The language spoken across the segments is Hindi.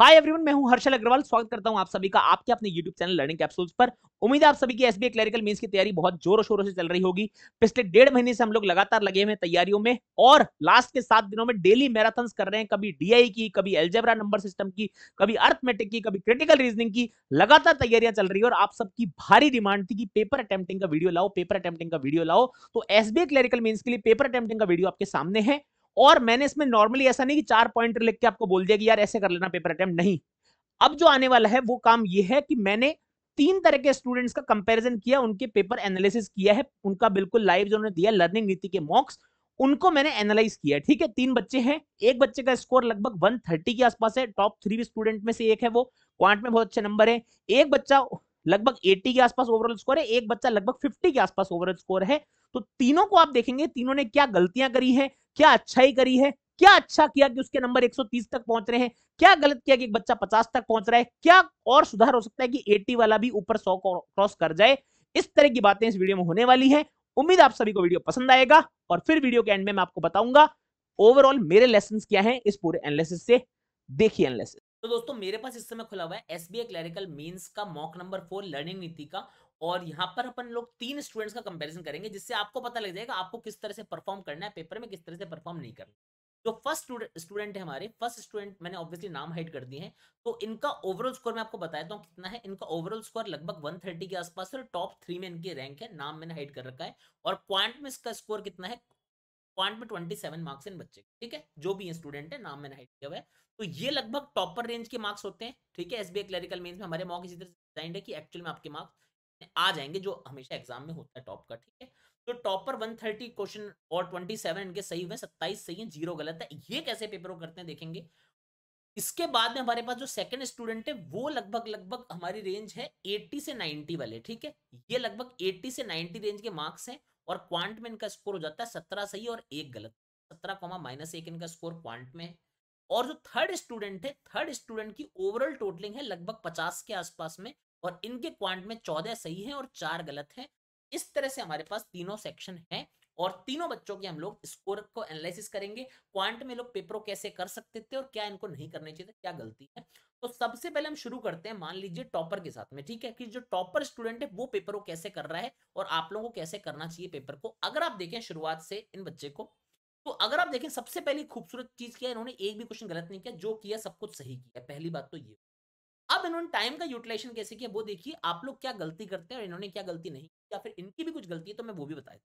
हाय एवरीवन मैं हूं हर्षल अग्रवाल स्वागत करता हूं आप सभी का आपके अपने यूट्यूब चैनल लर्निंग कैप्सूल्स पर उम्मीद है आप सभी की एसबीए क्लरिकल मीन्स की तैयारी बहुत जोरों शोरों से चल रही होगी पिछले डेढ़ महीने से हम लोग लगातार लगे हुए तैयारियों में और लास्ट के सात दिनों में डेली मैराथन कर रहे हैं कभी डीआई e की कभी एल्जेबरा नंबर सिस्टम की कभी अर्थमेटिक की कभी क्रिटिकल रीजनिंग की लगातार तैयारियां चल रही है और आप सबकी भारी डिमांड थी कि पेपर अटेम्प्टिंग का वीडियो लाओ पेपर अटेम्प्टिंग का वीडियो लाओ तो एसबीए क्लरिकल मीन्स के लिए पेपर अटेम्प्टिंग का वीडियो आपके सामने है और मैंने इसमें नॉर्मली ऐसा नहीं कि चार पॉइंट लिख के आपको बोल दिया कि यार ऐसे कर लेना पेपर अटेम्प्ट नहीं अब जो आने वाला है वो काम ये है कि मैंने तीन तरह के स्टूडेंट्स का कंपैरिजन किया उनके पेपर एनालिसिस किया है उनका बिल्कुल लाइव जो उन्होंने दिया लर्निंग नीति के मॉक्स उनको मैंने एनालाइज किया ठीक है तीन बच्चे हैं एक बच्चे का स्कोर लगभग 130 के आसपास है टॉप थ्री स्टूडेंट में से एक है वो क्वांट में बहुत अच्छे नंबर है एक बच्चा लगभग 80 के आसपास ओवरऑल स्कोर है एक बच्चा लगभग 50 के आसपास ओवरऑल स्कोर है तो तीनों को आप देखेंगे तीनों ने क्या गलतियां करी है क्या अच्छाई करी है क्या अच्छा किया कि उसके नंबर 130 तक पहुंच रहे हैं क्या गलत किया कि एक बच्चा 50 तक पहुंच रहा है क्या और सुधार हो सकता है कि एटी वाला भी ऊपर सौ क्रॉस कर जाए इस तरह की बातें इस वीडियो में होने वाली है उम्मीद आप सभी को वीडियो पसंद आएगा और फिर वीडियो के एंड में मैं आपको बताऊंगा ओवरऑल मेरे लेसन क्या है इस पूरे एनालिसिस से देखिए एनालिसिस तो दोस्तों मेरे पास इस समय खुला हुआ है एस बी क्लैरिकल मीन्स का मॉक नंबर फोर लर्निंग नीति का और यहाँ पर अपन लोग तीन स्टूडेंट्स का कंपैरिजन करेंगे जिससे आपको पता लग जाएगा आपको किस तरह से परफॉर्म करना है पेपर में किस तरह से परफॉर्म नहीं करना जो फर्स्ट स्टूडेंट है हमारे फर्स्ट स्टूडेंट मैंने ऑब्वियसली नाम हाइड कर दिए हैं तो इनका ओवरऑल स्कोर मैं आपको बताता हूँ कितना है इनका ओवरऑल स्कोर लगभग थर्टी के आसपास और टॉप थ्री में इनकी रैंक है नाम मैंने हाइड कर रखा है और पॉइंट में इसका स्कोर कितना है पॉइंट में ट्वेंटी सेवन मार्क्स इन बच्चे ठीक है जो भी स्टूडेंट है नाम मैंने हाइट किया हुआ है तो ये लगभग टॉपर रेंज के मार्क्स होते हैं ठीक है एस बी क्लरिकल मेन्स में हमारे मॉक इसी तरह डिजाइन है कि एक्चुअल में आपके मार्क्स आ जाएंगे जो हमेशा एग्जाम में होता है टॉप का ठीक है तो टॉपर वन थर्टी क्वेश्चन और ट्वेंटी सेवन इनके सही हुए सत्ताईस सही है जीरो गलत है ये कैसे पेपर करते हैं देखेंगे इसके बाद में हमारे पास जो सेकंड स्टूडेंट है वो लगभग लगभग हमारी रेंज है 80 से 90 वाले ठीक है ये लगभग 80 से 90 रेंज के मार्क्स हैं और क्वांट में इनका स्कोर हो जाता है सत्रह सही और एक गलत सत्रह कॉमा माइनस एक इनका स्कोर क्वांट में और जो थर्ड स्टूडेंट है थर्ड स्टूडेंट की ओवरऑल टोटलिंग है लगभग पचास के आसपास में और इनके क्वांट में चौदह सही है और चार गलत है इस तरह से हमारे पास तीनों सेक्शन है और तीनों बच्चों के हम लोग स्कोर को एनालिसिस करेंगे क्वांट में लोग पेपरों कैसे कर सकते थे और क्या इनको नहीं करने चाहिए क्या गलती है तो सबसे पहले हम शुरू करते हैं मान लीजिए टॉपर के साथ में ठीक है कि जो टॉपर स्टूडेंट है वो पेपर को कैसे कर रहा है और आप लोगों को कैसे करना चाहिए पेपर को अगर आप देखें शुरुआत से इन बच्चे को तो अगर आप देखें सबसे पहली खूबसूरत चीज क्या है इन्होंने एक भी क्वेश्चन गलत नहीं किया जो किया सब कुछ सही किया पहली बात तो ये अब इन्होंने टाइम का यूटिलाइजेशन कैसे किया वो देखिए आप लोग क्या गलती करते हैं और इन्होंने क्या गलती नहीं या फिर इनकी भी कुछ गलती है तो मैं वो भी बताया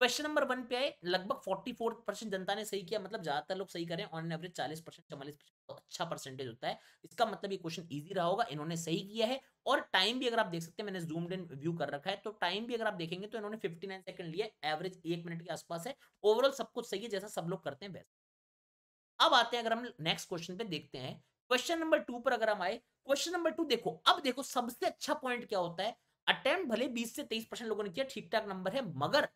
क्वेश्चन नंबर वन पे आए लगभग फोर्टी फोर परसेंट जनता ने सही किया मतलब ज्यादातर लोग सही करें ऑन एवरेज चालीस परसेंट चवालीस परसेंट तो अच्छा परसेंटेज होता है इसका मतलब ये क्वेश्चन इजी रहा होगा इन्होंने सही किया है और टाइम भी अगर आप देख सकते हैं मैंने जूम इन व्यू कर रखा है तो टाइम भी अगर आप देखेंगे तो इन्होंने फिफ्टी नाइन सेकंड लिया एवरेज एक मिनट के आसपास है ओवरऑल सब कुछ सही है जैसा सब लोग करते हैं वैसे अब आते हैं अगर हम नेक्स्ट क्वेश्चन पे देखते हैं क्वेश्चन नंबर टू पर अगर हम आए क्वेश्चन नंबर टू देखो अब देखो सबसे अच्छा पॉइंट क्या होता है अटेम्प्ट भले 20 से 23 परसेंट लोगों ने किया ठीक ठाक नंबर है मगर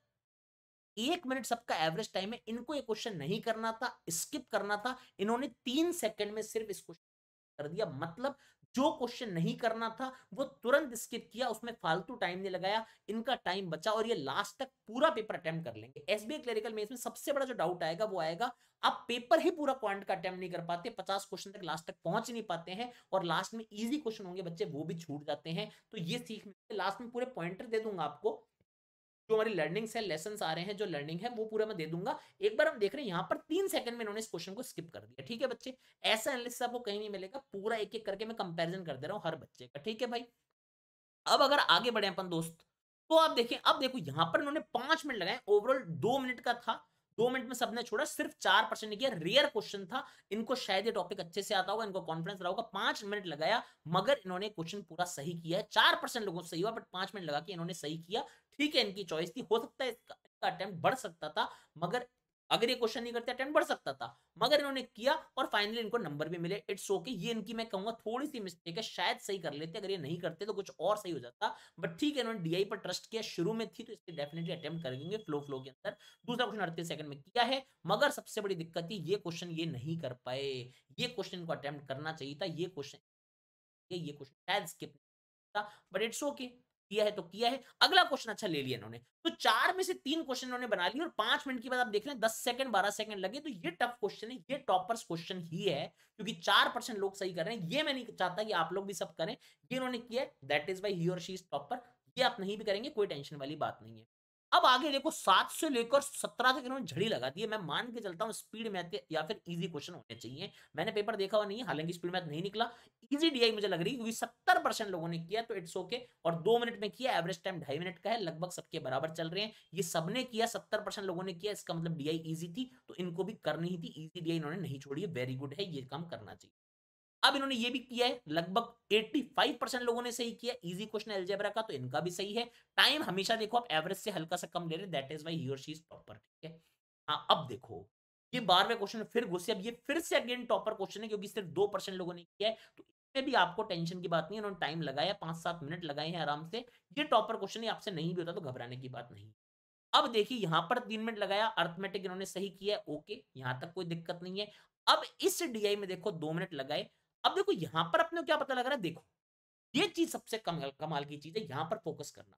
एक मिनट सबका एवरेज टाइम है इनको ये क्वेश्चन नहीं करना था स्किप करना था इन्होंने तीन सेकंड में सिर्फ इस क्वेश्चन कर दिया मतलब जो क्वेश्चन नहीं करना था वो तुरंत स्किप किया उसमें फालतू टाइम नहीं लगाया इनका टाइम बचा और ये लास्ट तक पूरा पेपर अटेम्प्ट कर लेंगे एस बी क्लरिकल में इसमें सबसे बड़ा जो डाउट आएगा वो आएगा आप पेपर ही पूरा पॉइंट का अटेम्प्ट नहीं कर पाते पचास क्वेश्चन तक लास्ट तक पहुंच नहीं पाते हैं और लास्ट में इजी क्वेश्चन होंगे बच्चे वो भी छूट जाते हैं तो ये सीख लास्ट में पूरे पॉइंटर दे दूंगा आपको जो हमारी लर्निंग है लेसन आ रहे हैं जो लर्निंग है वो पूरा मैं दे दूंगा एक बार हम देख रहे हैं यहाँ पर तीन सेकंड में इन्होंने इस क्वेश्चन को स्किप कर दिया ठीक है बच्चे ऐसा एनालिसिस आपको कहीं नहीं मिलेगा पूरा एक एक करके मैं कंपेरिजन कर दे रहा हूँ हर बच्चे का ठीक है भाई अब अगर आगे बढ़े अपन दोस्त तो आप देखें अब देखो यहाँ पर इन्होंने पांच मिनट लगाए ओवरऑल दो मिनट का था दो मिनट में सबने छोड़ा सिर्फ चार परसेंट किया रेयर क्वेश्चन था इनको शायद ये टॉपिक अच्छे से आता होगा इनको कॉन्फिडेंस रहा होगा पांच मिनट लगाया मगर इन्होंने क्वेश्चन पूरा सही किया है चार परसेंट लोगों से सही हुआ बट पांच मिनट लगा के इन्होंने सही किया ठीक है इनकी चॉइस थी हो सकता है इसका अटेम्प्ट बढ़ सकता था मगर अगर ये क्वेश्चन नहीं करते अटेम्प्ट बढ़ सकता था मगर इन्होंने किया और फाइनली इनको नंबर भी मिले इट्स ओके ये इनकी मैं कहूंगा थोड़ी सी मिस्टेक है शायद सही कर लेते अगर ये नहीं करते तो कुछ और सही हो जाता बट ठीक है इन्होंने डीआई पर ट्रस्ट किया शुरू में थी तो इसके डेफिनेटली अटेम्प्ट करेंगे फ्लो फ्लो के अंदर दूसरा क्वेश्चन अड़तीस सेकंड में किया है मगर सबसे बड़ी दिक्कत थी ये क्वेश्चन ये नहीं कर पाए ये क्वेश्चन इनको अटेम्प्ट करना चाहिए था ये क्वेश्चन ये क्वेश्चन शायद स्किप था बट इट्स ओके किया है तो किया है अगला क्वेश्चन अच्छा ले लिया इन्होंने तो चार में से तीन क्वेश्चन इन्होंने बना लिया और पांच मिनट के बाद आप देख रहे हैं दस सेकंड बारह सेकंड लगे तो ये टफ क्वेश्चन है ये टॉपर्स क्वेश्चन ही है क्योंकि चार परसेंट लोग सही कर रहे हैं ये मैं नहीं चाहता कि आप लोग भी सब करें ये इन्होंने किया दैट इज वाई ही और शी इज टॉपर ये आप नहीं भी करेंगे कोई टेंशन वाली बात नहीं है अब आगे देखो सात से लेकर सत्रह तक इन्होंने झड़ी लगा दी है मैं मान के चलता हूँ स्पीड मैथ या फिर इजी क्वेश्चन होने चाहिए मैंने पेपर देखा हुआ नहीं है हालांकि स्पीड मैथ नहीं निकला इजी डीआई मुझे लग रही क्योंकि सत्तर परसेंट लोगों ने किया तो इट्स ओके और दो मिनट में किया एवरेज टाइम ढाई मिनट का है लगभग सबके बराबर चल रहे हैं ये सबने किया सत्तर परसेंट लोगों ने किया इसका मतलब डीआई ईजी थी तो इनको भी करनी ही थी ईजी डीआई इन्होंने नहीं छोड़ी वेरी गुड है ये काम करना चाहिए अब इन्होंने ये भी किया है लगभग 85 परसेंट लोगों ने सही किया इजी क्वेश्चन एलजेब्रा का तो इनका भी सही है टाइम हमेशा देखो आप एवरेज से हल्का सा कम ले रहे दैट इज वाई ही टॉपर ठीक है हाँ अब देखो ये बारहवें क्वेश्चन फिर घुसे अब ये फिर से अगेन टॉपर क्वेश्चन है क्योंकि सिर्फ दो लोगों ने किया है तो इसमें भी आपको टेंशन की बात नहीं उन्होंने टाइम लगाया पांच सात मिनट लगाए हैं आराम से ये टॉपर क्वेश्चन आपसे नहीं भी होता तो घबराने की बात नहीं अब देखिए यहाँ पर तीन मिनट लगाया अर्थमेटिक इन्होंने सही किया ओके यहाँ तक कोई दिक्कत नहीं है अब इस डीआई में देखो दो मिनट लगाए अब देखो यहाँ पर अपने क्या पता लग रहा है देखो ये चीज सबसे कम कमाल की चीज है यहाँ पर फोकस करना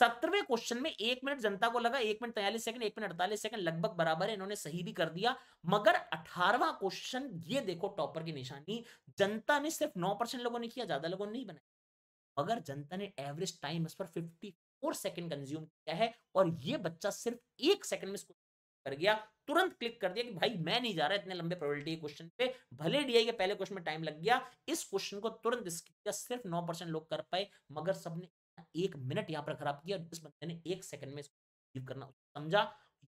सत्रवे क्वेश्चन में एक मिनट जनता को लगा एक मिनट तैयलीस सेकंड एक मिनट अड़तालीस सेकंड लगभग बराबर है इन्होंने सही भी कर दिया मगर अठारवा क्वेश्चन ये देखो टॉपर की निशानी जनता ने सिर्फ नौ परसेंट लोगों ने किया ज्यादा लोगों ने नहीं बनाया मगर जनता ने एवरेज टाइम इस पर फिफ्टी फोर सेकेंड कंज्यूम किया है और ये बच्चा सिर्फ एक सेकंड में कर गया तुरंत क्लिक कर दिया कि भाई मैं नहीं जा रहा इतने लंबे प्रोबेबिलिटी के क्वेश्चन पे भले डीआई के पहले क्वेश्चन में टाइम लग गया इस क्वेश्चन को तुरंत स्किप किया सिर्फ नौ परसेंट लोग कर पाए मगर सबने एक मिनट यहाँ पर खराब किया जिस बंदे ने एक सेकंड में करना समझा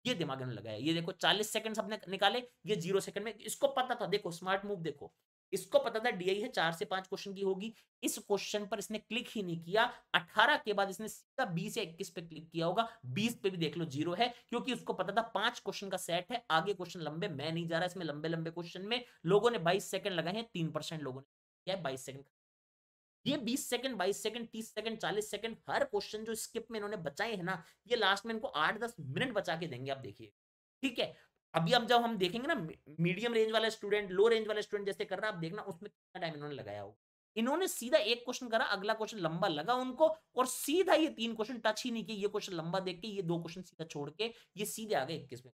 ये दिमाग में लगाया ये देखो चालीस सेकंड सबने निकाले ये जीरो सेकंड में इसको पता था देखो स्मार्ट मूव देखो इसको पता था डीआई है चार से पांच क्वेश्चन की होगी इस क्वेश्चन पर इसने क्लिक ही नहीं किया अठारह के बाद इसने सीधा बीस या इक्कीस पे क्लिक किया होगा बीस पे भी देख लो जीरो है क्योंकि उसको पता था पांच क्वेश्चन का सेट है आगे क्वेश्चन लंबे मैं नहीं जा रहा इसमें लंबे लंबे क्वेश्चन में लोगों ने बाईस सेकंड लगाए हैं तीन परसेंट लोगों ने क्या है बाईस सेकंड ये 20 सेकंड 22 सेकंड 30 सेकंड 40 सेकंड हर क्वेश्चन जो स्किप में इन्होंने बचाए हैं ना ये लास्ट में इनको 8-10 मिनट बचा के देंगे आप देखिए ठीक है अभी अब जब हम देखेंगे ना मीडियम रेंज वाला स्टूडेंट लो रेंज वाला स्टूडेंट जैसे कर रहा है आप देखना उसमें कितना टाइम इन्होंने लगाया होगा इन्होंने सीधा एक क्वेश्चन करा अगला क्वेश्चन लंबा लगा उनको और सीधा ये तीन क्वेश्चन टच ही नहीं किए ये क्वेश्चन लंबा देख के ये दो क्वेश्चन सीधा छोड़ के ये सीधे आ गए इक्कीस में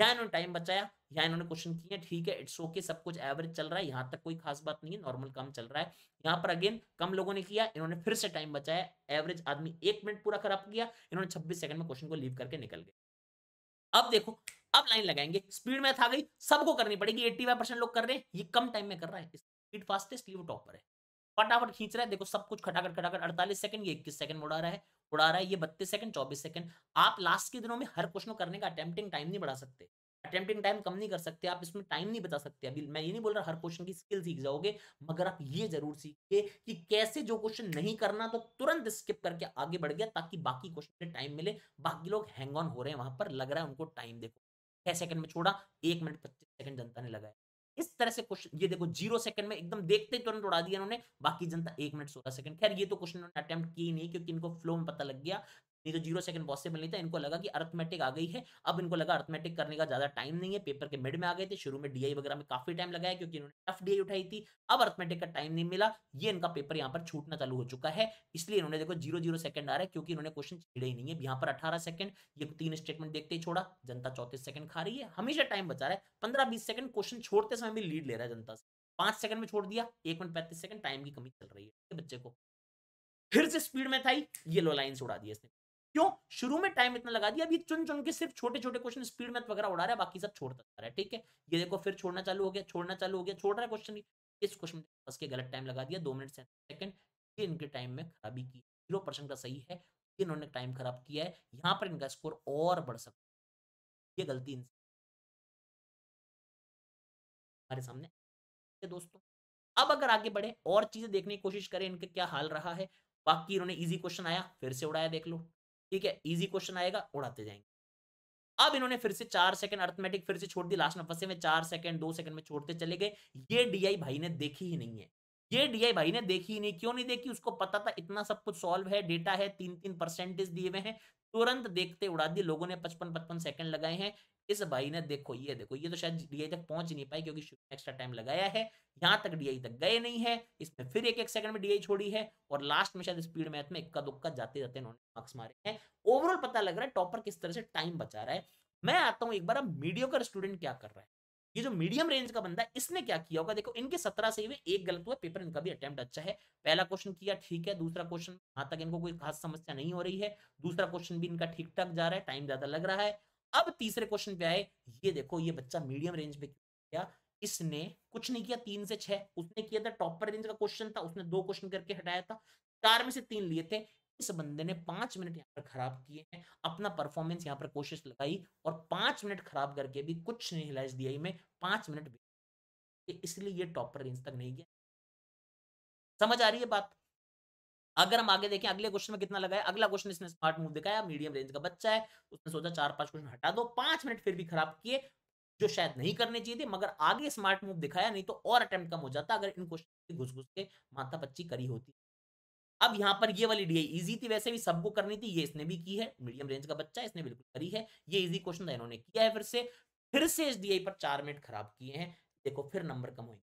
यहाँ इन्होंने टाइम बचाया यहाँ इन्होंने क्वेश्चन किए ठीक है इट्स ओके सब कुछ एवरेज चल रहा है यहाँ तक कोई खास बात नहीं है नॉर्मल काम चल रहा है यहाँ पर अगेन कम लोगों ने किया इन्होंने फिर से टाइम बचाया एवरेज आदमी एक मिनट पूरा खराब किया इन्होंने छब्बीस सेकंड में क्वेश्चन को लीव करके निकल गए अब देखो अब लाइन लगाएंगे स्पीड मैथ आ गई सबको करनी पड़ेगी एट्टी फाइव परसेंट लोग कर रहे हैं ये कम टाइम में कर रहा है स्पीड फास्ट है वो टॉप पर है फटाफट खींच रहा है देखो सब कुछ खटाखट खटाखट अड़तालीस सेकंड ये इक्कीस सेकंड उड़ा रहा है उड़ा रहा है ये बत्तीस सेकंड चौबीस सेकंड आप लास्ट के दिनों में हर क्वेश्चन करने का अटेम्प्टिंग टाइम नहीं बढ़ा सकते अटेम्प्टिंग टाइम कम नहीं कर सकते आप इसमें टाइम नहीं बता सकते अभी मैं ये नहीं बोल रहा हर क्वेश्चन की स्किल सीख जाओगे मगर आप ये जरूर सीखिए कि कैसे जो क्वेश्चन नहीं करना तो तुरंत स्किप करके आगे बढ़ गया ताकि बाकी क्वेश्चन में टाइम मिले बाकी लोग हैंग ऑन हो रहे हैं वहां पर लग रहा है उनको टाइम देखो छह सेकंड में छोड़ा एक मिनट पच्चीस सेकंड जनता ने लगाया इस तरह से क्वेश्चन ये देखो जीरो सेकंड में एकदम देखते ही तुरंत उड़ा दिया उन्होंने बाकी जनता एक मिनट सोलह सेकंड खैर ये तो क्वेश्चन उन्होंने अटेम्प्ट की नहीं क्योंकि इनको फ्लो में पता लग गया नहीं तो जीरो सेकंड पॉसिबल नहीं था इनको लगा कि अर्थमेटिक आ गई है अब इनको लगा अर्थमेटिक करने का ज्यादा टाइम नहीं है पेपर के मिड में आ गए थे शुरू में डीआई वगैरह में काफी टाइम लगाया क्योंकि इन्होंने टफ डीआई उठाई थी अब अर्थमेटिक का टाइम नहीं मिला ये इनका पेपर यहाँ पर छूटना चालू हो चुका है इसलिए इन्होंने देखो जीरो जीरो सेकंड आ रहा है क्योंकि इन्होंने क्वेश्चन छेड़े ही नहीं है यहाँ पर अठारह सेकंड ये तीन स्टेटमेंट देखते ही छोड़ा जनता चौतीस सेकंड खा रही है हमेशा टाइम बचा रहा है पंद्रह बीस सेकंड क्वेश्चन छोड़ते समय भी लीड ले रहा है जनता से पांच सेकंड में छोड़ दिया एक मिनट पैंतीस सेकंड टाइम की कमी चल रही है बच्चे को फिर से स्पीड में था ही येलो लाइन उड़ा दिया इसने क्यों शुरू में टाइम इतना लगा दिया अभी चुन चुन के सिर्फ छोटे छोटे क्वेश्चन स्पीड मैथ वगैरह उड़ा रहा है बाकी सब छोड़ता जा रहा है ठीक है ये देखो फिर छोड़ना चालू हो गया छोड़ना चालू हो गया छोड़ रहा है क्वेश्चन इस क्वेश्चन बस के गलत टाइम लगा दिया दो मिनट सेकंड ये इनके टाइम में खराबी की जीरो परसेंट का सही है इन्होंने टाइम खराब किया है यहाँ पर इनका स्कोर और बढ़ सकता है ये गलती इनसे हमारे सामने दोस्तों अब अगर आगे बढ़े और चीजें देखने की कोशिश करें इनके क्या हाल रहा है बाकी इन्होंने इजी क्वेश्चन आया फिर से उड़ाया देख लो ठीक है इजी क्वेश्चन आएगा उड़ाते जाएंगे अब इन्होंने फिर से चार सेकंड अर्थमेटिक फिर से छोड़ दी लास्ट नफसे में चार सेकंड दो सेकंड में छोड़ते चले गए ये डीआई भाई ने देखी ही नहीं है ये डीआई भाई ने देखी ही नहीं क्यों नहीं देखी उसको पता था इतना सब कुछ सॉल्व है डेटा है तीन तीन परसेंटेज दिए हुए हैं तुरंत देखते उड़ा दिए लोगों ने पचपन पचपन सेकंड लगाए हैं इस भाई ने देखो ये देखो ये तो शायद डीआई तक पहुंच नहीं पाई क्योंकि एक्स्ट्रा टाइम लगाया है यहाँ तक डीआई तक गए नहीं है इसमें फिर एक एक सेकंड में डीआई छोड़ी है और लास्ट में शायद स्पीड मैथ में इक्का दुक्का जाते जाते उन्होंने मार्क्स मारे हैं ओवरऑल पता लग रहा है टॉपर किस तरह से टाइम बचा रहा है मैं आता हूँ एक बार अब मीडियोकर स्टूडेंट क्या कर रहा है ये जो मीडियम रेंज का बंदा है इसने क्या किया होगा देखो इनके सत्रह से ही एक गलत हुआ पेपर इनका भी अटेम्प्ट अच्छा है पहला क्वेश्चन किया ठीक है दूसरा क्वेश्चन यहाँ तक इनको कोई खास समस्या नहीं हो रही है दूसरा क्वेश्चन भी इनका ठीक ठाक जा रहा है टाइम ज्यादा लग रहा है अब तीसरे क्वेश्चन पे आए ये देखो ये बच्चा मीडियम रेंज में किया इसने कुछ नहीं किया तीन से छह उसने किया था टॉपर रेंज का क्वेश्चन था उसने दो क्वेश्चन करके हटाया था चार में से तीन लिए थे इस बंदे ने पांच मिनट यहाँ पर खराब किए हैं अपना परफॉर्मेंस यहाँ पर कोशिश लगाई और पांच मिनट खराब करके भी कुछ नहीं हिलाइज दिया में पांच मिनट इसलिए ये टॉपर रेंज तक नहीं गया समझ आ रही है बात अगर हम आगे देखें अगले क्वेश्चन में कितना लगाया अगला क्वेश्चन इसने स्मार्ट मूव दिखाया मीडियम रेंज का बच्चा है उसने सोचा चार पांच क्वेश्चन हटा दो पांच मिनट फिर भी खराब किए जो शायद नहीं करने चाहिए थे मगर आगे स्मार्ट मूव दिखाया नहीं तो और अटेम्प्ट कम हो जाता अगर इन क्वेश्चन घुस घुस के माता पच्ची करी होती अब यहाँ पर ये वाली डीआई इजी थी वैसे भी सबको करनी थी ये इसने भी की है मीडियम रेंज का बच्चा इसने बिल्कुल करी है ये इजी क्वेश्चन था इन्होंने किया है फिर से फिर से इस डीआई पर चार मिनट खराब किए हैं देखो फिर नंबर कम होंगे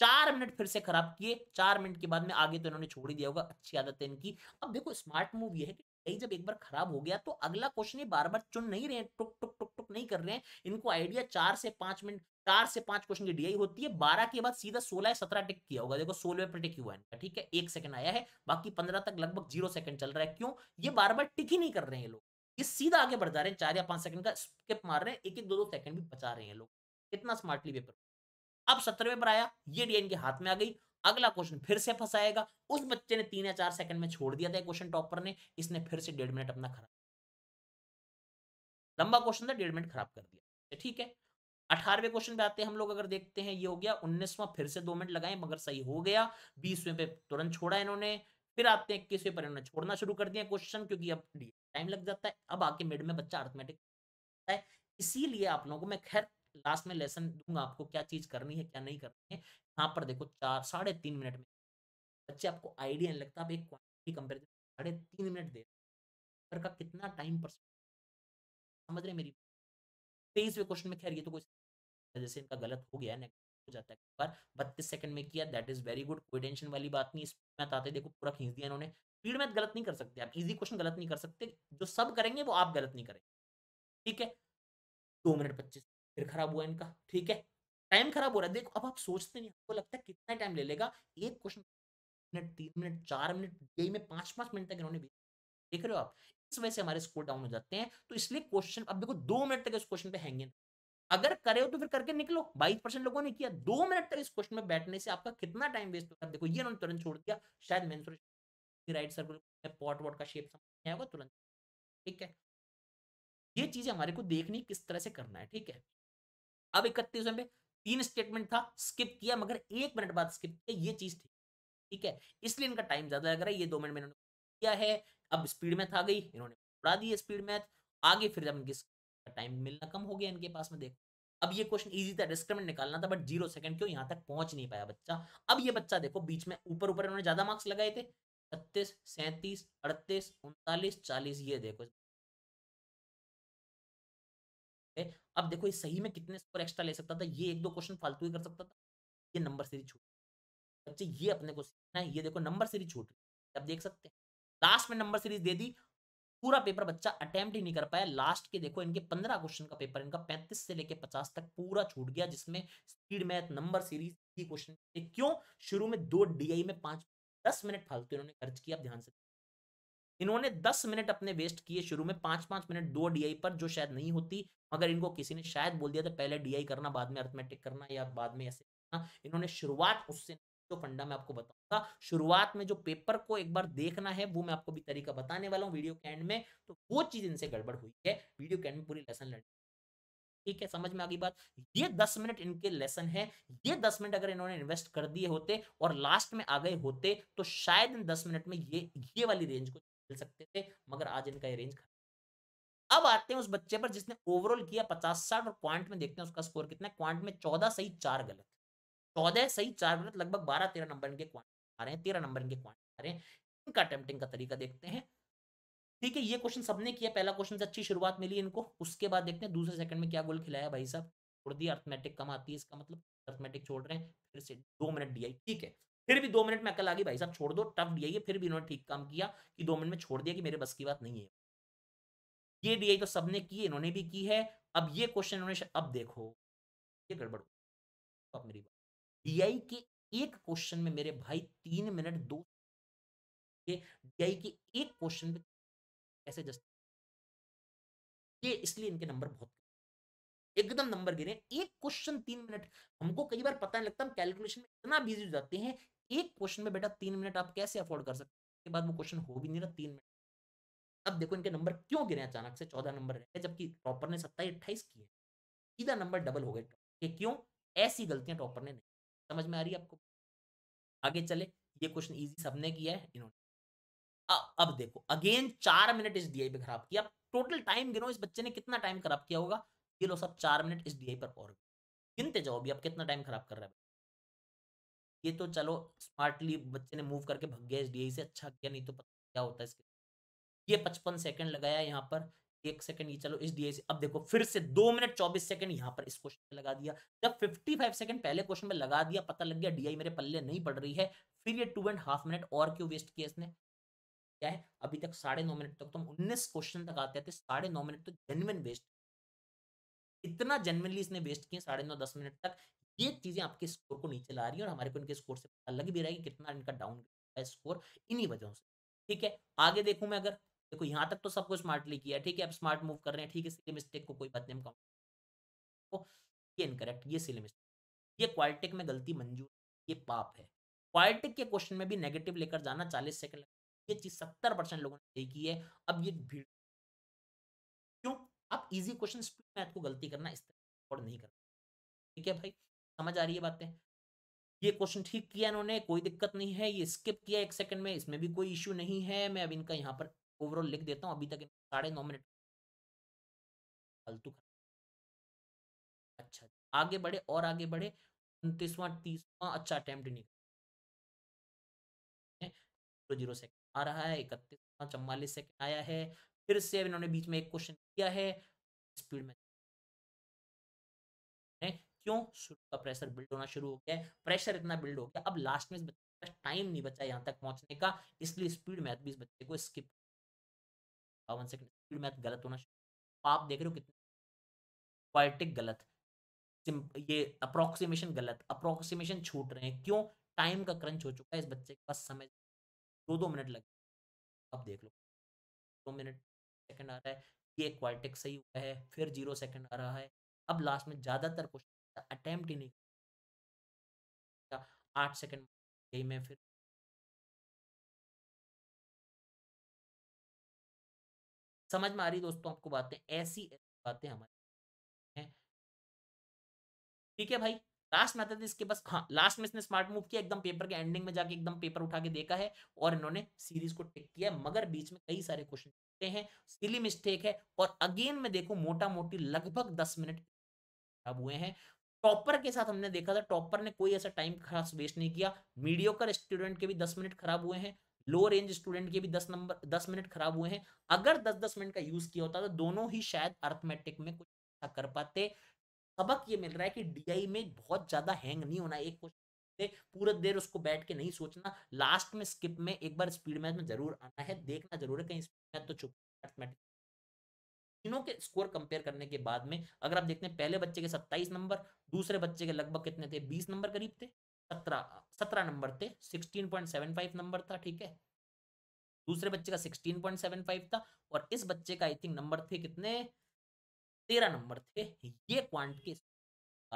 चार मिनट फिर से खराब किए चार मिनट के बाद में आगे तो इन्होंने छोड़ ही दिया होगा अच्छी आदत है इनकी अब देखो स्मार्ट मूव ये है कि यही जब एक बार खराब हो गया तो अगला क्वेश्चन ये बार बार चुन नहीं रहे टुक टुक टुक टुक नहीं कर रहे हैं इनको आइडिया चार से पांच मिनट चार से पांच क्वेश्चन की डीआई होती है बारह के बाद सीधा सोलह सत्रह टिक किया होगा देखो सोलह पर टिक हुआ है ठीक है एक सेकंड आया है बाकी पंद्रह तक लगभग जीरो सेकंड चल रहा है क्यों ये बार बार टिक ही नहीं कर रहे हैं लोग ये सीधा आगे बढ़ जा रहे हैं चार या पांच सेकंड का स्किप मार रहे हैं एक एक दो दो सेकंड भी बचा रहे हैं लोग कितना स्मार्टली पेपर अब सत्रहवें पर आया ये डीएन के हाथ में आ गई अगला क्वेश्चन फिर से फंसाएगा उस बच्चे ने तीन या चार सेकंड में छोड़ दिया था क्वेश्चन टॉपर ने इसने फिर से डेढ़ मिनट अपना खराब लंबा क्वेश्चन था डेढ़ मिनट खराब कर दिया ठीक है अठारहवें क्वेश्चन पे आते हैं हम लोग अगर देखते हैं ये हो गया उन्नीसवा फिर से दो मिनट लगाए मगर सही हो गया बीसवें पे तुरंत छोड़ा इन्होंने फिर आते हैं इक्कीसवें पर इन्होंने छोड़ना शुरू कर दिया क्वेश्चन क्योंकि अब टाइम लग जाता है अब आके मिड में बच्चा अर्थमेटिक इसीलिए आप लोगों को मैं खैर लास्ट में लेसन दूंगा आपको क्या चीज करनी है क्या नहीं करनी है यहाँ पर देखो चार साढ़े तीन मिनट में बच्चे आपको आइडिया नहीं लगता आप एक क्वान्टिटी कंपेरिजन साढ़े तीन मिनट दे पेपर का कितना टाइम पर समझ रहे मेरी तेईसवें क्वेश्चन में खैर ये तो कोई जैसे इनका गलत हो गया नेक्स्ट हो जाता है पर बत्तीस सेकंड में किया दैट इज वेरी गुड कोई टेंशन वाली बात नहीं स्पीड मैथ आते देखो पूरा खींच दिया इन्होंने स्पीड मैथ गलत नहीं कर सकते आप इजी क्वेश्चन गलत नहीं कर सकते जो सब करेंगे वो आप गलत नहीं करेंगे ठीक है दो मिनट पच्चीस फिर खराब हुआ इनका ठीक है टाइम खराब हो रहा है देखो अब आप सोचते नहीं आपको लगता है कितना टाइम ले लेगा एक क्वेश्चन मिनट तीन मिनट चार मिनट यही में पांच पांच मिनट तक इन्होंने देख रहे हो आप इस वजह से हमारे स्कोर डाउन हो जाते हैं तो इसलिए क्वेश्चन अब देखो दो मिनट तक इस क्वेश्चन पे हैंगे अगर करे हो तो फिर करके निकलो बाईस परसेंट लोगों ने किया दो मिनट तक इस क्वेश्चन में बैठने से आपका कितना टाइम वेस्ट होगा देखो ये उन्होंने तुरंत छोड़ दिया शायद mensuration right circle pot what का शेप समझ तुरंत ठीक है ये चीज हमारे को देखनी किस तरह से करना है ठीक है अब इकतीस में तीन स्टेटमेंट था स्किप किया मगर एक मिनट बाद स्किप किया ये चीज थी ठीक है इसलिए इनका टाइम ज्यादा लग रहा है ये दो मिनट में किया है अब स्पीड मैथ आ गई इन्होंने बढ़ा दी स्पीड मैथ आगे फिर जब इनकी टाइम मिलना कम हो गया इनके पास में देख अब ये क्वेश्चन इजी था डिस्क्रिमिनेंट निकालना था बट जीरो सेकंड क्यों यहाँ तक पहुंच नहीं पाया बच्चा अब ये बच्चा देखो बीच में ऊपर ऊपर इन्होंने ज्यादा मार्क्स लगाए थे छत्तीस सैंतीस अड़तीस उनतालीस चालीस ये देखो थे अब देखो ये सही में कितने स्कोर एक्स्ट्रा ले सकता था ये एक दो क्वेश्चन फालतू ही कर सकता था ये नंबर सीरीज छूट बच्चे ये अपने को सीखना है ये देखो नंबर सीरीज छूट आप देख सकते हैं लास्ट में नंबर सीरीज दे दी पूरा पेपर बच्चा अटेम्प्ट ही नहीं कर पाया लास्ट के देखो इनके पंद्रह क्वेश्चन का पेपर इनका पैंतीस से लेकर पचास तक पूरा छूट गया जिसमें speed math number series question क्यों शुरू में दो डीआई में पांच दस मिनट फालतू इन्होंने खर्च किया ध्यान से इन्होंने दस मिनट अपने वेस्ट किए शुरू में पांच पांच मिनट दो डीआई पर जो शायद नहीं होती मगर इनको किसी ने शायद बोल दिया था पहले डीआई करना बाद में अर्थमेटिक करना या बाद में ऐसे करना इन्होंने शुरुआत उससे जो तो फंडा मैं आपको बताऊंगा शुरुआत में जो पेपर को एक बार देखना है वो मैं आपको भी तरीका बताने वाला हूँ वीडियो के एंड में तो वो चीज इनसे गड़बड़ हुई है वीडियो के एंड में पूरी लेसन लर्न ठीक है समझ में आ गई बात ये दस मिनट इनके लेसन है ये दस मिनट अगर इन्होंने इन्वेस्ट कर दिए होते और लास्ट में आ गए होते तो शायद इन दस मिनट में ये ये वाली रेंज को खेल सकते थे मगर आज इनका रेंज अब आते हैं उस बच्चे पर जिसने ओवरऑल किया पचास साठ और क्वांट में देखते हैं उसका स्कोर कितना है क्वांट में चौदह सही चार गलत चौदह सही चार गलत लगभग बारह तेरह नंबर इनके क्वांट आ रहे हैं तेरह नंबर इनके क्वांट आ रहे हैं इनका अटेम्प्टिंग का तरीका देखते हैं ठीक है ये क्वेश्चन सबने किया पहला क्वेश्चन से अच्छी शुरुआत मिली इनको उसके बाद देखते हैं दूसरे सेकंड में क्या गोल खिलाया भाई साहब छोड़ दिया अर्थमेटिक कम आती है इसका मतलब अर्थमेटिक छोड़ रहे हैं फिर से दो मिनट डी ठीक है फिर भी दो मिनट में अकल आ गई भाई साहब छोड़ दो टफ डी फिर भी इन्होंने ठीक काम किया कि दो मिनट में छोड़ दिया कि मेरे बस की बात नहीं है ये डी तो सबने की इन्होंने भी की है अब ये क्वेश्चन इन्होंने अब देखो ये गड़बड़ अब मेरी बात डीआई के एक क्वेश्चन में मेरे भाई तीन मिनट दो डीआई के एक क्वेश्चन में कैसे जस्ट ये इसलिए इनके नंबर बहुत एकदम नंबर गिरे एक क्वेश्चन तीन मिनट हमको कई बार पता नहीं लगता हम कैलकुलेशन में इतना बिजी हो जाते हैं एक क्वेश्चन में बेटा तीन मिनट आप कैसे अफोर्ड कर सकते हैं उसके बाद वो क्वेश्चन हो भी नहीं रहा तीन मिनट अब देखो इनके नंबर क्यों गिरे अचानक से चौदह नंबर रहे जबकि टॉपर ने सत्ताईस अट्ठाईस किए सीधा नंबर डबल हो गए ये क्यों ऐसी गलतियां टॉपर ने नहीं समझ में आ रही है आपको आगे चले ये क्वेश्चन इजी सबने किया है इन्होंने अब देखो अगेन चार मिनट इस डीआई पे खराब किया टोटल टाइम गिनो इस बच्चे ने कितना टाइम खराब किया होगा ये लो सब चार मिनट इस डीआई पर और गिनते जाओ भी आप कितना टाइम खराब कर रहे हैं ये तो चलो स्मार्टली बच्चे ने मूव करके भग गया एस से अच्छा किया नहीं तो पता क्या होता है इसके ये पचपन सेकंड लगाया यहाँ पर एक सेकंड ये चलो इस डी से अब देखो फिर से दो मिनट चौबीस सेकंड यहाँ पर इस क्वेश्चन में लगा दिया जब फिफ्टी फाइव सेकंड पहले क्वेश्चन में लगा दिया पता लग गया डीआई मेरे पल्ले नहीं पड़ रही है फिर ये टू एंड हाफ मिनट और क्यों वेस्ट किया इसने क्या है अभी तक साढ़े नौ मिनट तक तो हम उन्नीस क्वेश्चन तक आते थे साढ़े नौ मिनट तो जेनविन वेस्ट इतना जेनविनली इसने वेस्ट किया साढ़े नौ दस मिनट तक ये चीजें आपके स्कोर को नीचे ला रही है और हमारे को इनके स्कोर से पता लग भी रहा है कि कितना इनका डाउन है स्कोर इन्हीं वजहों से ठीक है आगे देखू मैं अगर देखो यहाँ तक तो सबको स्मार्टली किया ठीक है अब स्मार्ट मूव कर रहे हैं ठीक है सिले मिस्टेक को कोई बात नहीं हम ये इनकरेक्ट ये सिले मिस्टेक ये क्वालिटिक में गलती मंजूर ये पाप है क्वालिटिक के क्वेश्चन में भी नेगेटिव लेकर जाना चालीस सेकंड ये चीज सत्तर परसेंट लोगों ने सही की है अब ये भीड़ क्यों आप इजी क्वेश्चन स्पीड मैथ को गलती करना इस तरह नहीं करना ठीक है भाई समझ आ रही है बातें ये क्वेश्चन ठीक किया इन्होंने कोई दिक्कत नहीं है ये स्किप किया एक सेकंड में इसमें भी कोई इश्यू नहीं है मैं अब इनका यहाँ पर ओवरऑल लिख देता हूँ अभी तक साढ़े नौ मिनट फालतू अच्छा आगे बढ़े और आगे बढ़े उनतीसवां तीसवां अच्छा अटैम्प्ट नहीं जीरो जीरो सेकंड आ रहा है इकतीस चौवालीस सेकंड आया है फिर से इन्होंने बीच में एक क्वेश्चन किया है स्पीड में क्यों शुरू का प्रेशर बिल्ड होना शुरू हो गया प्रेशर इतना बिल्ड हो गया अब लास्ट में इस बच्चे का टाइम नहीं बचा यहाँ तक पहुंचने का इसलिए स्पीड मैथ भी इस बच्चे को स्किप बावन सेकंड स्पीड मैथ गलत होना शुरू आप देख रहे हो कितने क्वाइटिक गलत ये अप्रोक्सीमेशन गलत अप्रोक्सीमेशन छूट रहे हैं क्यों टाइम का क्रंच हो चुका है इस बच्चे के पास समय दो दो मिनट लगे अब देख लो दो मिनट सेकंड आ रहा है ये क्वालिटिक सही हुआ है फिर जीरो सेकंड आ रहा है अब लास्ट में ज़्यादातर क्वेश्चन था अटैम्प्ट ही नहीं था आठ सेकेंड यही मैं फिर समझ में आ रही दोस्तों आपको बातें ऐसी बातें हमारी ठीक है भाई लास्ट मेथड इसके बस हाँ लास्ट में इसने स्मार्ट मूव किया एकदम पेपर के एंडिंग में जाके एकदम पेपर उठा के देखा है और इन्होंने सीरीज को टिक किया मगर बीच में कई सारे क्वेश्चन हैं सिली मिस्टेक है और अगेन में देखो मोटा मोटी लगभग दस मिनट खराब हुए हैं टॉपर के साथ हमने देखा था टॉपर ने कोई ऐसा टाइम खास वेस्ट नहीं किया मीडियोकर स्टूडेंट के भी दस मिनट खराब हुए हैं लो रेंज स्टूडेंट के भी दस नंबर दस मिनट खराब हुए हैं अगर दस दस मिनट का यूज किया होता तो दोनों ही शायद अर्थमेटिक में कुछ अच्छा कर पाते सबक ये मिल रहा है कि डीआई में बहुत ज्यादा हैंग नहीं होना एक कुछ पूरा देर उसको बैठ के नहीं सोचना लास्ट में स्किप में एक बार स्पीड मैच में जरूर आना है देखना जरूर है कहीं स्पीड मैच तो चुप अर्थमेटिक तीनों के स्कोर कंपेयर करने के बाद में अगर आप देखते हैं पहले बच्चे के 27 नंबर दूसरे बच्चे के लगभग कितने थे 20 नंबर करीब थे 17 17 नंबर थे 16.75 नंबर था ठीक है दूसरे बच्चे का 16.75 था और इस बच्चे का आई थिंक नंबर थे कितने तेरह नंबर थे ये क्वांट के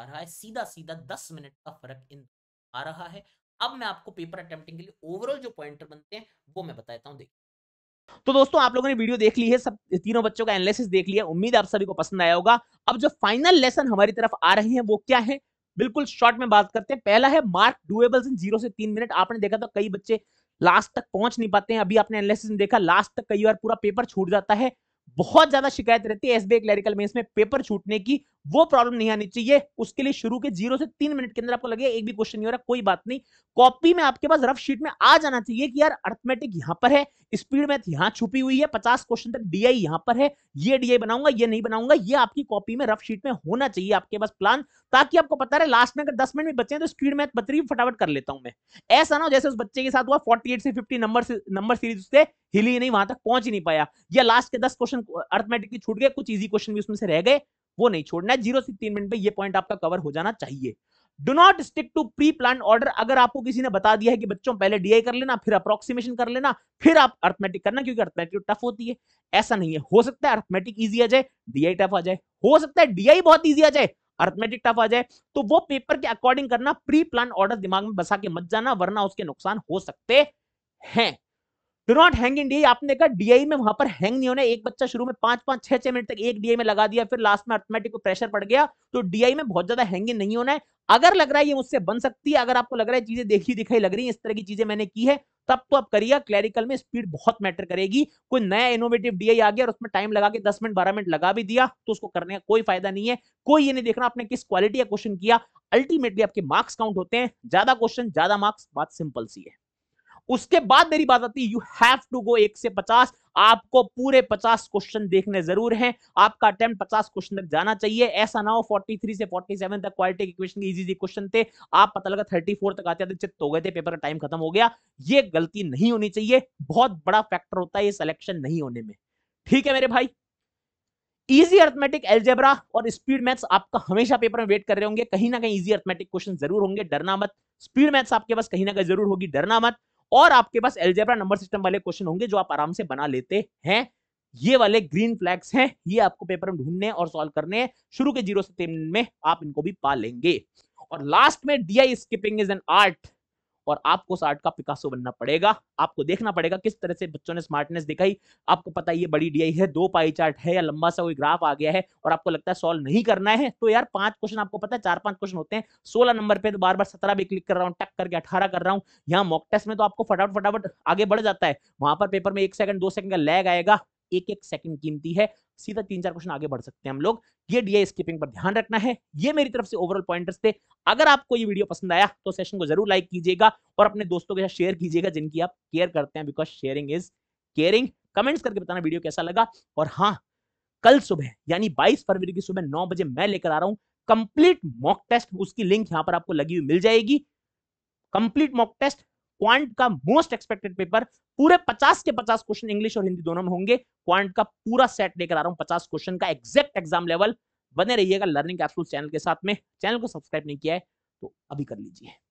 आ रहा है सीधा सीधा दस मिनट का फर्क इन आ रहा है अब मैं आपको पेपर अटेम्प्टिंग के लिए ओवरऑल जो पॉइंटर बनते हैं वो मैं बताता हूँ देखिए तो दोस्तों आप लोगों ने वीडियो देख ली है सब तीनों बच्चों का एनालिसिस देख लिया उम्मीद आप सभी को पसंद आया होगा अब जो फाइनल लेसन हमारी तरफ आ रहे हैं वो क्या है बिल्कुल शॉर्ट में बात करते हैं पहला है मार्क डुएबल्स इन जीरो से तीन मिनट आपने देखा तो कई बच्चे लास्ट तक पहुंच नहीं पाते हैं अभी आपने एनालिसिस में देखा लास्ट तक कई बार पूरा पेपर छूट जाता है बहुत ज्यादा शिकायत रहती है एसबीआई क्लरिकल में इसमें पेपर छूटने की वो प्रॉब्लम नहीं आनी चाहिए उसके लिए शुरू के जीरो से तीन मिनट के अंदर आपको लगे एक भी क्वेश्चन नहीं हो रहा कोई बात नहीं कॉपी में आपके पास रफ शीट में आ जाना चाहिए कि यार अर्थमेटिक यहां पर है स्पीड मैथ यहां छुपी हुई है पचास क्वेश्चन तक डीआई यहां पर है ये डीआई बनाऊंगा ये नहीं बनाऊंगा ये आपकी कॉपी में रफ शीट में होना चाहिए आपके पास प्लान ताकि आपको पता रहे लास्ट में अगर दस मिनट में बचे तो स्पीड मैथ बतरी फटाफट कर लेता हूं मैं ऐसा ना जैसे उस बच्चे के साथ हुआ फोर्टी से फिफ्टी नंबर नंबर सीरीज से हिली ही नहीं वहां तक पहुंच ही नहीं पाया या लास्ट के दस क्वेश्चन अर्थमेटिक की छूट गए कुछ इजी क्वेश्चन भी उसमें से रह गए वो नहीं छोड़ना है जीरो से तीन मिनट में ये पॉइंट आपका कवर हो जाना चाहिए do not stick to pre plan order अगर आपको किसी ने बता दिया है कि बच्चों पहले डीआई कर लेना फिर अप्रोक्सीमेशन कर लेना फिर आप अर्थमेटिक करना क्योंकि अर्थमेटिक टफ होती है ऐसा नहीं है हो सकता है अर्थमेटिक ईजी आ जाए डीआई टफ आ जाए हो सकता है डीआई बहुत ईजी आ जाए अर्थमेटिक टफ आ जाए तो वो पेपर के अकॉर्डिंग करना प्री प्लान ऑर्डर दिमाग में बसा के मत जाना वरना उसके नुकसान हो सकते हैं do not hang in D आपने कहा डीआई में वहां पर हैंग नहीं होना एक बच्चा शुरू में पांच पांच छह छह मिनट तक एक डीआई में लगा दिया फिर लास्ट में अर्थमेटिक को प्रेशर पड़ गया तो डीआई में बहुत ज्यादा हैंग इन नहीं होना है अगर लग रहा है ये मुझसे बन सकती है अगर आपको लग रहा है चीजें देखी दिखाई लग रही है इस तरह की चीजें मैंने की है तब तो आप करिएगा क्लैरिकल में स्पीड बहुत मैटर करेगी कोई नया इनोवेटिव डीआई आ गया और उसमें टाइम लगा के दस मिनट बारह मिनट लगा भी दिया तो उसको करने का कोई फायदा नहीं है कोई ये नहीं देखना आपने किस क्वालिटी का क्वेश्चन किया अल्टीमेटली आपके मार्क्स काउंट होते हैं ज्यादा क्वेश्चन ज्यादा मार्क्स बात सिंपल सी है उसके बाद मेरी बात आती है यू हैव टू गो एक से पचास आपको पूरे पचास क्वेश्चन देखने जरूर हैं आपका अटेम्प्ट पचास क्वेश्चन तक जाना चाहिए ऐसा ना हो फोर्टी थ्री से फोर्टी सेवन तक क्वालिटी इक्वेशन के इजी इजी क्वेश्चन थे आप पता लगा थर्टी फोर तक आते आते चित्त हो गए थे पेपर का टाइम खत्म हो गया ये गलती नहीं होनी चाहिए बहुत बड़ा फैक्टर होता है ये सिलेक्शन नहीं होने में ठीक है मेरे भाई इजी अर्थमेटिक एल्जेब्रा और स्पीड मैथ्स आपका हमेशा पेपर में वेट कर रहे होंगे कहीं ना कहीं इजी अर्थमेटिक क्वेश्चन जरूर होंगे डरना मत स्पीड मैथ्स आपके पास कहीं ना कहीं जरूर होगी डरना मत और आपके पास एल्जेब्रा नंबर सिस्टम वाले क्वेश्चन होंगे जो आप आराम से बना लेते हैं ये वाले ग्रीन फ्लैग्स हैं ये आपको पेपर में ढूंढने और सॉल्व करने हैं शुरू के जीरो से तीन में आप इनको भी पा लेंगे और लास्ट में D I skipping is an art और आपको उस आर्ट का पिकासो बनना पड़ेगा आपको देखना पड़ेगा किस तरह से बच्चों ने स्मार्टनेस दिखाई आपको पता ये बड़ी डीआई है दो पाई चार्ट है या लंबा सा कोई ग्राफ आ गया है और आपको लगता है सोल्व नहीं करना है तो यार पांच क्वेश्चन आपको पता है चार पांच क्वेश्चन होते हैं सोलह नंबर पे तो बार बार सत्रह भी क्लिक कर रहा हूँ टक करके अठारह कर रहा हूँ यहाँ मॉक टेस्ट में तो आपको फटाफट फटाफट आगे बढ़ जाता है वहां पर पेपर में एक सेकंड दो सेकंड का लैग आएगा एक एक सेकंड कीमती है सीधा तीन चार क्वेश्चन आगे बढ़ सकते हैं हम लोग ये डीआई स्किपिंग पर ध्यान रखना है ये मेरी तरफ से ओवरऑल पॉइंटर्स थे अगर आपको ये वीडियो पसंद आया तो सेशन को जरूर लाइक कीजिएगा और अपने दोस्तों के साथ शेयर कीजिएगा जिनकी आप केयर करते हैं because sharing is caring comments करके बताना वीडियो कैसा लगा और हाँ कल सुबह यानी बाईस फरवरी की सुबह नौ बजे मैं लेकर आ रहा हूं कंप्लीट मॉक टेस्ट उसकी लिंक यहां पर आपको लगी हुई मिल जाएगी कंप्लीट मॉक टेस्ट क्वांट का मोस्ट एक्सपेक्टेड पेपर पूरे 50 के 50 क्वेश्चन इंग्लिश और हिंदी दोनों में होंगे क्वांट का पूरा सेट लेकर आ रहा हूं 50 क्वेश्चन का एग्जैक्ट एग्जाम लेवल बने रहिएगा लर्निंग कैप्सूल चैनल के साथ में चैनल को सब्सक्राइब नहीं किया है तो अभी कर लीजिए